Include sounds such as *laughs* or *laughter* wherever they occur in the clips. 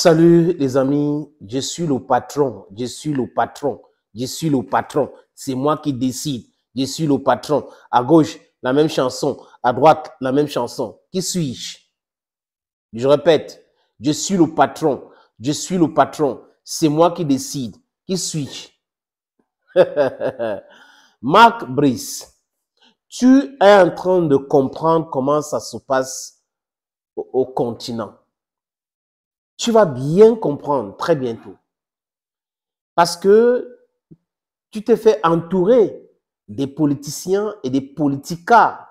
Salut les amis, je suis le patron, je suis le patron, je suis le patron. C'est moi qui décide, je suis le patron. À gauche, la même chanson, à droite, la même chanson. Qui suis-je Je répète, je suis le patron, je suis le patron. C'est moi qui décide. Qui suis-je *laughs* Marc Brice, tu es en train de comprendre comment ça se passe au continent tu vas bien comprendre très bientôt. Parce que tu t'es fait entourer des politiciens et des politikas.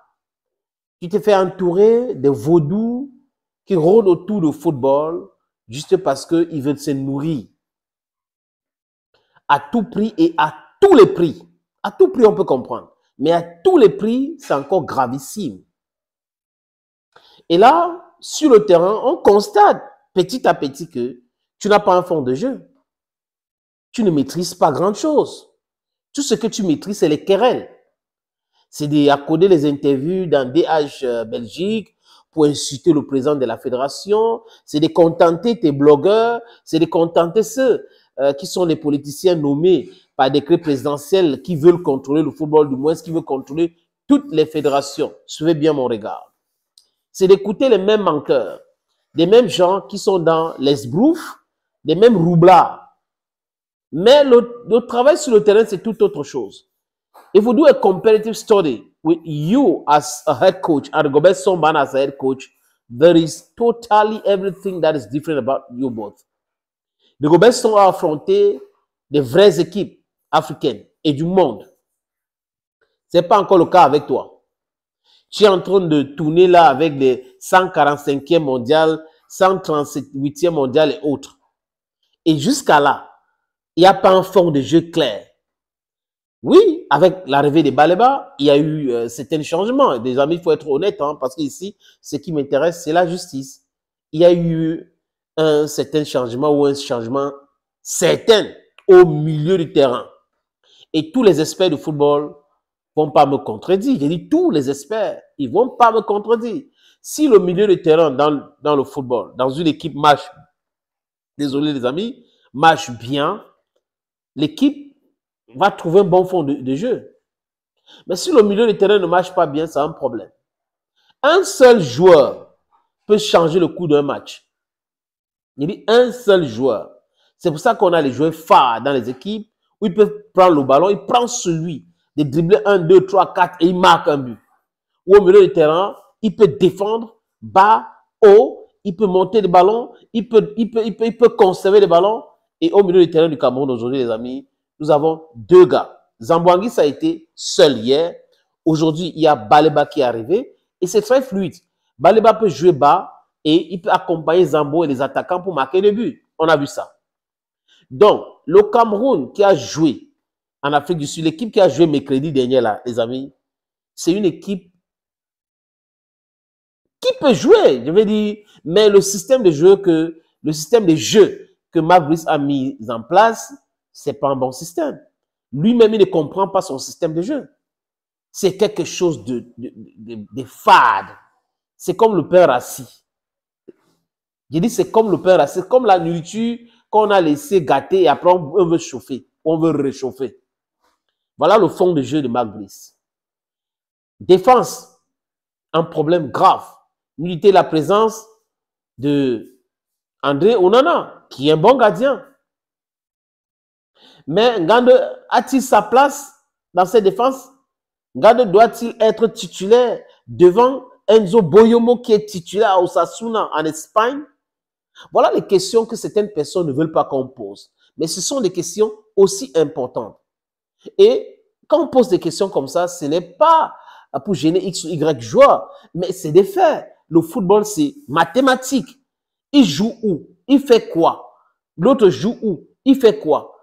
Tu t'es fait entourer des vaudous qui rôdent autour du football juste parce qu'ils veulent se nourrir. À tout prix et à tous les prix. À tout prix, on peut comprendre. Mais à tous les prix, c'est encore gravissime. Et là, sur le terrain, on constate petit à petit que tu n'as pas un fond de jeu. Tu ne maîtrises pas grand-chose. Tout ce que tu maîtrises, c'est les querelles. C'est d'accorder les interviews dans DH euh, Belgique pour insulter le président de la fédération. C'est de contenter tes blogueurs. C'est de contenter ceux euh, qui sont les politiciens nommés par décret présidentiel qui veulent contrôler le football, du moins qui veulent contrôler toutes les fédérations. Suivez bien mon regard. C'est d'écouter les mêmes manqueurs des mêmes gens qui sont dans les brouffes, des mêmes roublards. Mais le, travail sur le terrain, c'est tout autre chose. If we do a comparative study with you as a head coach and Gobert Somban as a head coach, there is totally everything that is different about you both. Les Gobert a affronté des vraies équipes africaines et du monde. Ce n'est pas encore le cas avec toi. Tu es en train de tourner là avec des 145e mondial, 138e mondial et autres. Et jusqu'à là, il n'y a pas un fond de jeu clair. Oui, avec l'arrivée des Baleba, il y a eu euh, certains changements. Des amis, il faut être honnête, hein, parce qu'ici, ce qui m'intéresse, c'est la justice. Il y a eu un certain changement ou un changement certain au milieu du terrain. Et tous les experts du football vont pas me contredire. J'ai dit tous les experts, ils vont pas me contredire. Si le milieu de terrain dans, le football, dans une équipe marche, désolé les amis, marche bien, l'équipe va trouver un bon fond de, jeu. Mais si le milieu de terrain ne marche pas bien, c'est un problème. Un seul joueur peut changer le coup d'un match. Il dit un seul joueur. C'est pour ça qu'on a les joueurs phares dans les équipes où ils peuvent prendre le ballon, ils prennent celui de dribbler 1, 2, 3, 4 et il marque un but. Ou au milieu du terrain, il peut défendre bas, haut, il peut monter le ballon, il peut, peut, conserver le ballon. Et au milieu du terrain du Cameroun aujourd'hui, les amis, nous avons deux gars. Zambouangui, ça a été seul hier. Aujourd'hui, il y a Baleba qui est arrivé et c'est très fluide. Baleba peut jouer bas et il peut accompagner Zambo et les attaquants pour marquer le but. On a vu ça. Donc, le Cameroun qui a joué en Afrique du Sud, l'équipe qui a joué mercredi dernier, là, les amis, c'est une équipe qui peut jouer, je veux dire, mais le système de jeu que, le système de jeu que a mis en place, c'est pas un bon système. Lui-même, il ne comprend pas son système de jeu. C'est quelque chose de, de, fade. C'est comme le père assis. J'ai dit, c'est comme le père assis, comme la nourriture qu'on a laissé gâter et après on veut chauffer, on veut réchauffer. Voilà le fond de jeu de Marc Défense, un problème grave. Nullité la présence de André Onana, qui est un bon gardien. Mais Ngande a-t-il sa place dans cette défense Ngande doit-il être titulaire devant Enzo Boyomo qui est titulaire à Osasuna en Espagne Voilà les questions que certaines personnes ne veulent pas qu'on pose. Mais ce sont des questions aussi importantes. Et quand on pose des questions comme ça, ce n'est pas pour gêner X ou Y joueur, mais c'est des faits. Le football, c'est mathématique. Il joue où Il fait quoi L'autre joue où Il fait quoi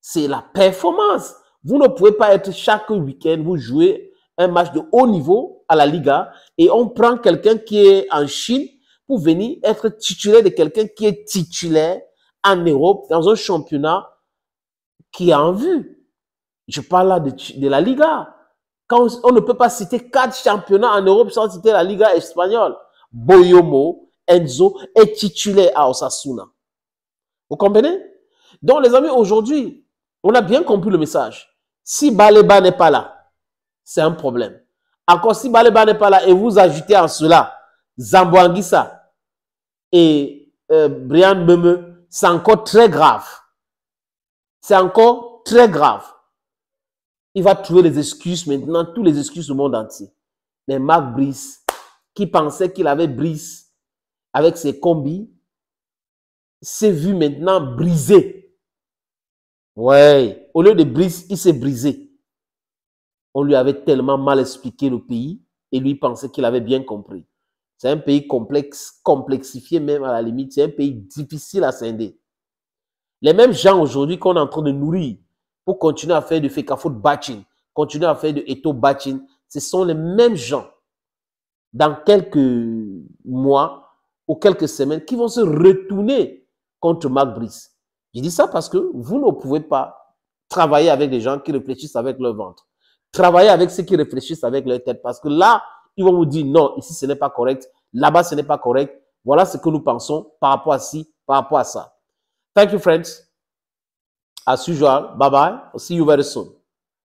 C'est la performance. Vous ne pouvez pas être chaque week-end, vous jouez un match de haut niveau à la Liga et on prend quelqu'un qui est en Chine pour venir être titulaire de quelqu'un qui est titulaire en Europe dans un championnat qui est en vue. Je parle là de, la Liga. Quand on, ne peut pas citer quatre championnats en Europe sans citer la Liga espagnole. Boyomo, Enzo est titulaire à Osasuna. Vous comprenez Donc les amis, aujourd'hui, on a bien compris le message. Si Baleba n'est pas là, c'est un problème. Encore si Baleba n'est pas là et vous ajoutez en cela Zambo et euh, Brian Meme, c'est encore très grave. C'est encore très grave. Il va trouver les excuses maintenant, tous les excuses du monde entier. Mais Marc Brice, qui pensait qu'il avait Brice avec ses combis, s'est vu maintenant brisé. Ouais, au lieu de Brice, il s'est brisé. On lui avait tellement mal expliqué le pays et lui pensait qu'il avait bien compris. C'est un pays complexe, complexifié même à la limite. C'est un pays difficile à scinder. Les mêmes gens aujourd'hui qu'on est en train de nourrir pour continuer à faire du fake foot batching, continuer à faire du Eto batching. Ce sont les mêmes gens dans quelques mois ou quelques semaines qui vont se retourner contre Marc Brice. Je dis ça parce que vous ne pouvez pas travailler avec des gens qui réfléchissent avec leur ventre. Travailler avec ceux qui réfléchissent avec leur tête parce que là, ils vont vous dire non, ici ce n'est pas correct, là-bas ce n'est pas correct. Voilà ce que nous pensons par rapport à ci, par rapport à ça. Thank you, friends. As usual, bye bye. I'll see you very soon.